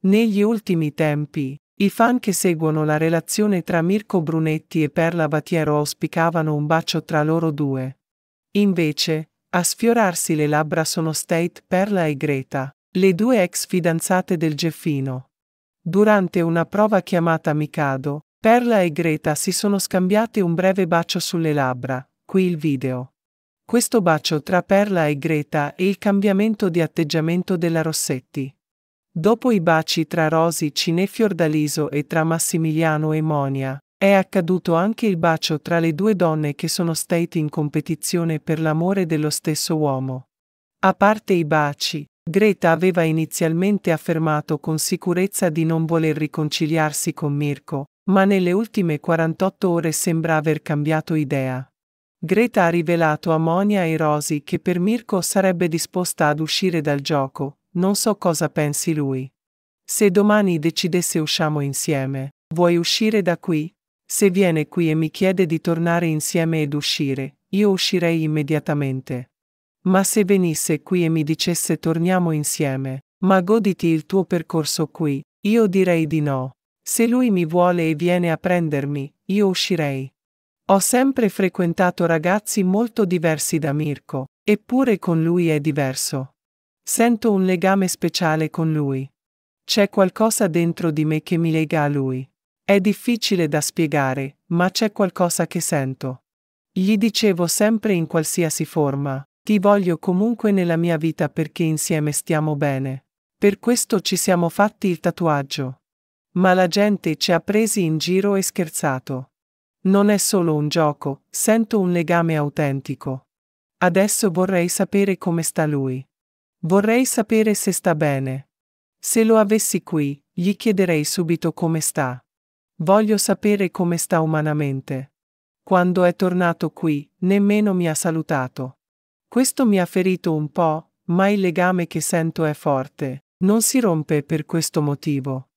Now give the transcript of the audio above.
Negli ultimi tempi, i fan che seguono la relazione tra Mirko Brunetti e Perla Battiero auspicavano un bacio tra loro due. Invece, a sfiorarsi le labbra sono State, Perla e Greta, le due ex fidanzate del Geffino. Durante una prova chiamata Mikado, Perla e Greta si sono scambiate un breve bacio sulle labbra, qui il video. Questo bacio tra Perla e Greta e il cambiamento di atteggiamento della Rossetti. Dopo i baci tra Rosi Cinefiordaliso e tra Massimiliano e Monia, è accaduto anche il bacio tra le due donne che sono state in competizione per l'amore dello stesso uomo. A parte i baci, Greta aveva inizialmente affermato con sicurezza di non voler riconciliarsi con Mirko, ma nelle ultime 48 ore sembra aver cambiato idea. Greta ha rivelato a Monia e Rosi che per Mirko sarebbe disposta ad uscire dal gioco, non so cosa pensi lui. Se domani decidesse usciamo insieme, vuoi uscire da qui? Se viene qui e mi chiede di tornare insieme ed uscire, io uscirei immediatamente. Ma se venisse qui e mi dicesse torniamo insieme, ma goditi il tuo percorso qui, io direi di no. Se lui mi vuole e viene a prendermi, io uscirei. Ho sempre frequentato ragazzi molto diversi da Mirko, eppure con lui è diverso. Sento un legame speciale con lui. C'è qualcosa dentro di me che mi lega a lui. È difficile da spiegare, ma c'è qualcosa che sento. Gli dicevo sempre in qualsiasi forma, ti voglio comunque nella mia vita perché insieme stiamo bene. Per questo ci siamo fatti il tatuaggio. Ma la gente ci ha presi in giro e scherzato. Non è solo un gioco, sento un legame autentico. Adesso vorrei sapere come sta lui. Vorrei sapere se sta bene. Se lo avessi qui, gli chiederei subito come sta. Voglio sapere come sta umanamente. Quando è tornato qui, nemmeno mi ha salutato. Questo mi ha ferito un po', ma il legame che sento è forte, non si rompe per questo motivo.